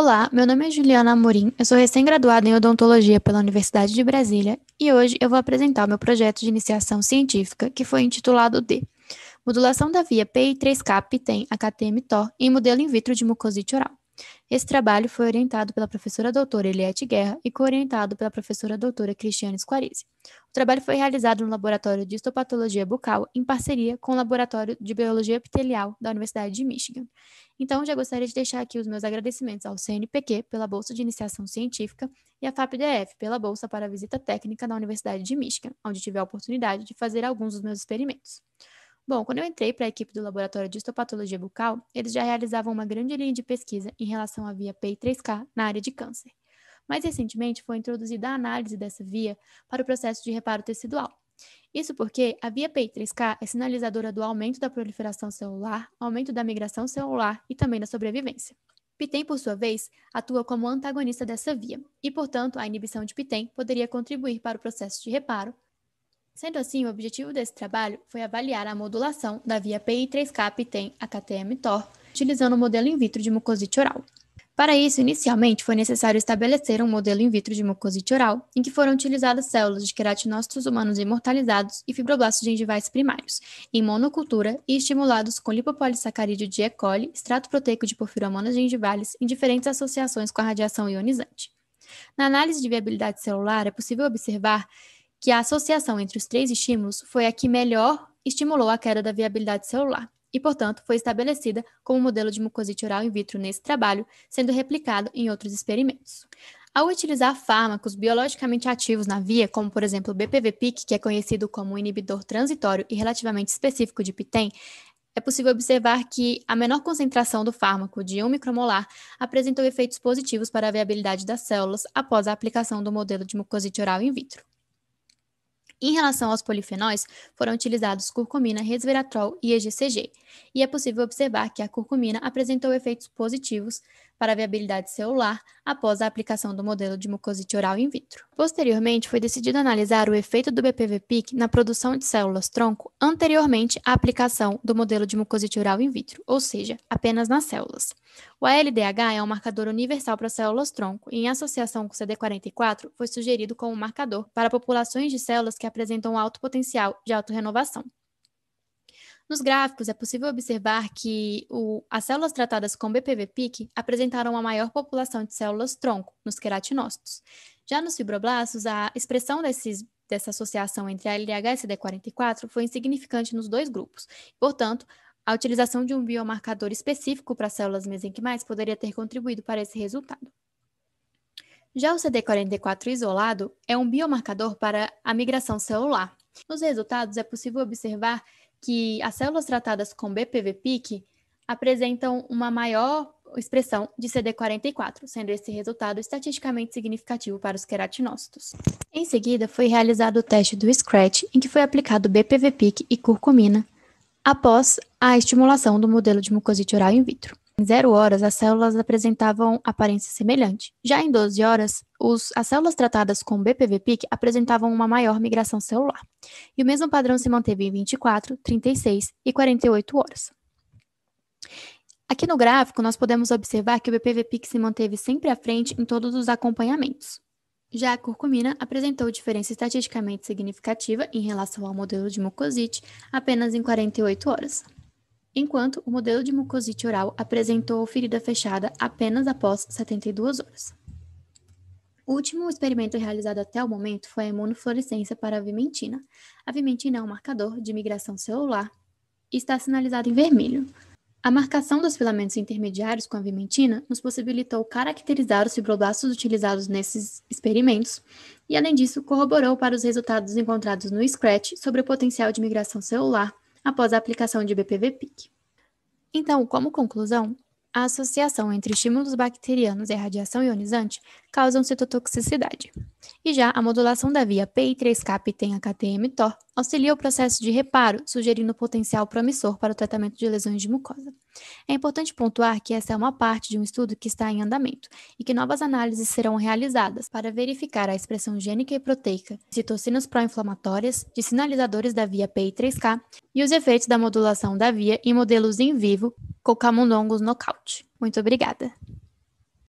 Olá, meu nome é Juliana Amorim, eu sou recém-graduada em odontologia pela Universidade de Brasília e hoje eu vou apresentar o meu projeto de iniciação científica que foi intitulado de Modulação da via PI3K PTEN-HTM-TOR em modelo in vitro de mucosite oral. Esse trabalho foi orientado pela professora doutora Eliette Guerra e coorientado pela professora doutora Cristiane Squarize. O trabalho foi realizado no Laboratório de Histopatologia Bucal em parceria com o Laboratório de Biologia Epitelial da Universidade de Michigan. Então, já gostaria de deixar aqui os meus agradecimentos ao CNPq pela Bolsa de Iniciação Científica e à FAPDF pela Bolsa para Visita Técnica na Universidade de Michigan, onde tive a oportunidade de fazer alguns dos meus experimentos. Bom, quando eu entrei para a equipe do Laboratório de Histopatologia Bucal, eles já realizavam uma grande linha de pesquisa em relação à via PI3K na área de câncer. Mais recentemente, foi introduzida a análise dessa via para o processo de reparo tecidual. Isso porque a via PI3K é sinalizadora do aumento da proliferação celular, aumento da migração celular e também da sobrevivência. PITEM, por sua vez, atua como antagonista dessa via, e, portanto, a inibição de PITEM poderia contribuir para o processo de reparo, Sendo assim, o objetivo desse trabalho foi avaliar a modulação da via PI3CAP tem a tor utilizando o modelo in vitro de mucosite oral. Para isso, inicialmente foi necessário estabelecer um modelo in vitro de mucosite oral, em que foram utilizadas células de queratinócitos humanos imortalizados e fibroblastos gengivais primários, em monocultura e estimulados com lipopolissacarídeo de E. coli, extrato proteico de porfiromonas gengivalis em diferentes associações com a radiação ionizante. Na análise de viabilidade celular, é possível observar que a associação entre os três estímulos foi a que melhor estimulou a queda da viabilidade celular e, portanto, foi estabelecida como modelo de mucosite oral in vitro nesse trabalho, sendo replicado em outros experimentos. Ao utilizar fármacos biologicamente ativos na via, como por exemplo o BPV-PIC, que é conhecido como um inibidor transitório e relativamente específico de PTEN, é possível observar que a menor concentração do fármaco de 1 micromolar apresentou efeitos positivos para a viabilidade das células após a aplicação do modelo de mucosite oral in vitro. Em relação aos polifenóis, foram utilizados curcumina, resveratrol e EGCG, e é possível observar que a curcumina apresentou efeitos positivos para a viabilidade celular após a aplicação do modelo de mucosite oral in vitro. Posteriormente, foi decidido analisar o efeito do BPV-PIC na produção de células-tronco anteriormente à aplicação do modelo de mucosite oral in vitro, ou seja, apenas nas células. O ALDH é um marcador universal para células-tronco e, em associação com o CD44, foi sugerido como marcador para populações de células que apresentam alto potencial de autorrenovação. Nos gráficos, é possível observar que o, as células tratadas com BPV-PIC apresentaram uma maior população de células-tronco nos queratinócitos. Já nos fibroblastos, a expressão desses dessa associação entre LDH e CD44 foi insignificante nos dois grupos. Portanto, a utilização de um biomarcador específico para células mesenquimais poderia ter contribuído para esse resultado. Já o CD44 isolado é um biomarcador para a migração celular. Nos resultados, é possível observar que as células tratadas com BPV-PIC apresentam uma maior expressão de CD44, sendo esse resultado estatisticamente significativo para os queratinócitos. Em seguida, foi realizado o teste do SCRATCH, em que foi aplicado BPV-PIC e curcumina, após a estimulação do modelo de mucosite oral in vitro. Em 0 horas, as células apresentavam aparência semelhante. Já em 12 horas, os, as células tratadas com BPV-PIC apresentavam uma maior migração celular. E o mesmo padrão se manteve em 24, 36 e 48 horas. Aqui no gráfico, nós podemos observar que o BPV-PIC se manteve sempre à frente em todos os acompanhamentos. Já a curcumina apresentou diferença estatisticamente significativa em relação ao modelo de mucosite apenas em 48 horas enquanto o modelo de mucosite oral apresentou ferida fechada apenas após 72 horas. O último experimento realizado até o momento foi a imunofluorescência para a vimentina. A vimentina é um marcador de migração celular e está sinalizado em vermelho. A marcação dos filamentos intermediários com a vimentina nos possibilitou caracterizar os fibroblastos utilizados nesses experimentos e, além disso, corroborou para os resultados encontrados no SCRATCH sobre o potencial de migração celular após a aplicação de BPV-PIC. Então, como conclusão, a associação entre estímulos bacterianos e radiação ionizante causam citotoxicidade. E já a modulação da via PI3CAP tem a KTM-TOR auxilia o processo de reparo, sugerindo potencial promissor para o tratamento de lesões de mucosa. É importante pontuar que essa é uma parte de um estudo que está em andamento e que novas análises serão realizadas para verificar a expressão gênica e proteica de citocinas pró-inflamatórias, de sinalizadores da via PI3K e os efeitos da modulação da via em modelos em vivo com Camundongos Nocaute. Muito obrigada.